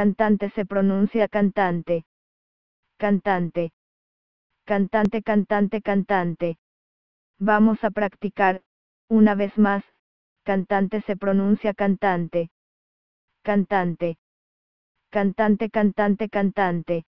Cantante se pronuncia cantante. Cantante. Cantante, cantante, cantante. Vamos a practicar, una vez más, cantante se pronuncia cantante. Cantante. Cantante, cantante, cantante.